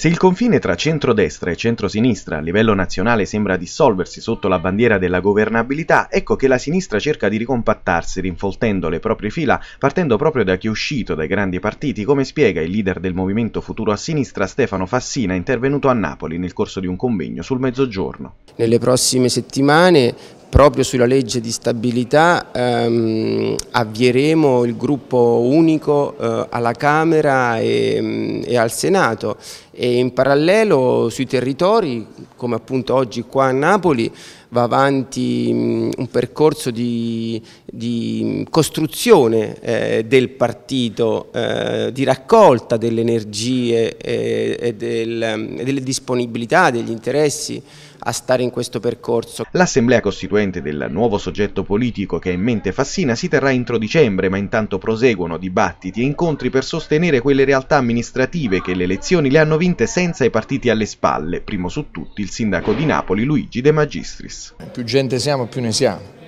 Se il confine tra centrodestra e centrosinistra a livello nazionale sembra dissolversi sotto la bandiera della governabilità, ecco che la sinistra cerca di ricompattarsi rinfoltendo le proprie fila partendo proprio da chi è uscito dai grandi partiti, come spiega il leader del movimento Futuro a Sinistra Stefano Fassina intervenuto a Napoli nel corso di un convegno sul mezzogiorno. Nelle prossime settimane proprio sulla legge di stabilità ehm, avvieremo il gruppo unico eh, alla Camera e, e, al Senato e in parallelo sui territori, come appunto oggi qua a Napoli, va avanti mm, un percorso di, di costruzione eh, del partito, eh, di raccolta delle energie e, eh, e, del, mm, delle disponibilità, degli interessi a stare in questo percorso. L'assemblea costituente del nuovo soggetto politico che è in mente Fassina si terrà entro dicembre, ma intanto proseguono dibattiti e incontri per sostenere quelle realtà amministrative che le elezioni le hanno vinte senza i partiti alle spalle, primo su tutti il sindaco di Napoli Luigi De Magistris. Gallis. Più gente siamo, più ne siamo.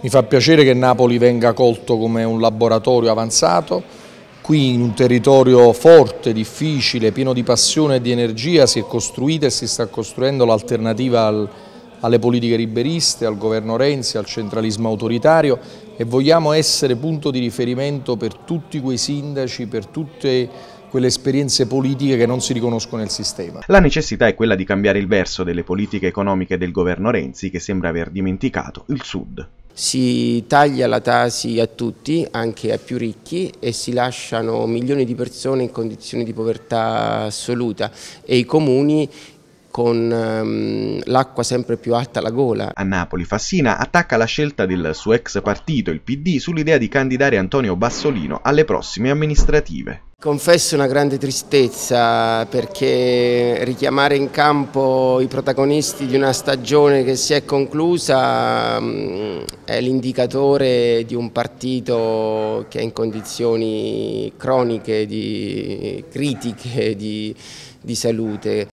Mi fa piacere che Napoli venga colto come un laboratorio avanzato, qui in un territorio forte, difficile, pieno di passione e di energia si è costruita e si sta costruendo l'alternativa al, alle politiche liberiste, al governo Renzi, al centralismo autoritario e vogliamo essere punto di riferimento per tutti quei sindaci, per tutte quelle esperienze politiche che non si riconoscono nel sistema. La necessità è quella di cambiare il verso delle politiche economiche del governo Renzi che sembra aver dimenticato il Sud. Si taglia la tasi a tutti, anche ai più ricchi, e si lasciano milioni di persone in condizioni di povertà assoluta e i comuni con um, l'acqua sempre più alta alla gola. A Napoli Fassina attacca la scelta del suo ex partito, il PD, sull'idea di candidare Antonio Bassolino alle prossime amministrative. Confesso una grande tristezza perché richiamare in campo i protagonisti di una stagione che si è conclusa mm, è l'indicatore di un partito che è in condizioni croniche, di critiche, di, di salute.